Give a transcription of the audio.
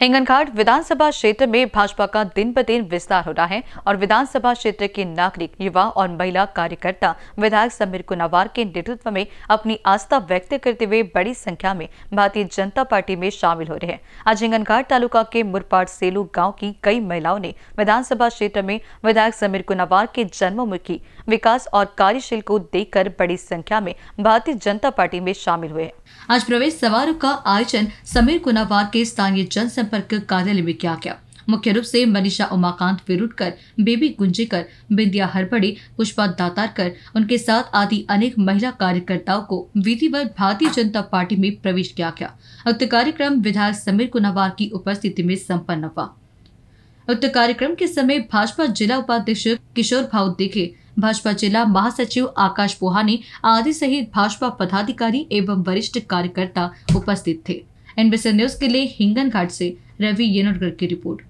हिंगनघाट विधानसभा क्षेत्र में भाजपा का दिन ब दिन विस्तार हो रहा है और विधानसभा क्षेत्र के नागरिक युवा और महिला कार्यकर्ता विधायक समीर कुनावार के नेतृत्व में अपनी आस्था व्यक्त करते हुए बड़ी संख्या में भारतीय जनता पार्टी में शामिल हो रहे हैं आज हिंगनघाट तालुका के मुरपाट सेलू गाँव की कई महिलाओं ने विधानसभा क्षेत्र में विधायक समीर कुनावार के जन्ममुखी विकास और कार्यशील को देखकर बड़ी संख्या में भारतीय जनता पार्टी में शामिल हुए आज प्रवेश समारोह का आयोजन समीर कुनावार के स्थानीय जन संपर्क कार्यालय में किया गया मुख्य रूप से मनीषा उमाकांत विरुडकर बेबी गुंजेकर बिंदिया हरबड़े पुष्पा दातारकर उनके साथ आदि अनेक महिला कार्यकर्ताओं को विधिवत भारतीय जनता पार्टी में प्रवेश किया गया उक्त कार्यक्रम विधायक समीर कुनावार की उपस्थिति में सम्पन्न हुआ उक्त कार्यक्रम के समय भाजपा जिला उपाध्यक्ष किशोर भाव दिखे भाजपा जिला महासचिव आकाश पोहानी आदि सहित भाजपा पदाधिकारी एवं वरिष्ठ कार्यकर्ता उपस्थित थे एनबीसी न्यूज के लिए हिंगन घाट से रवि येनोडकर की रिपोर्ट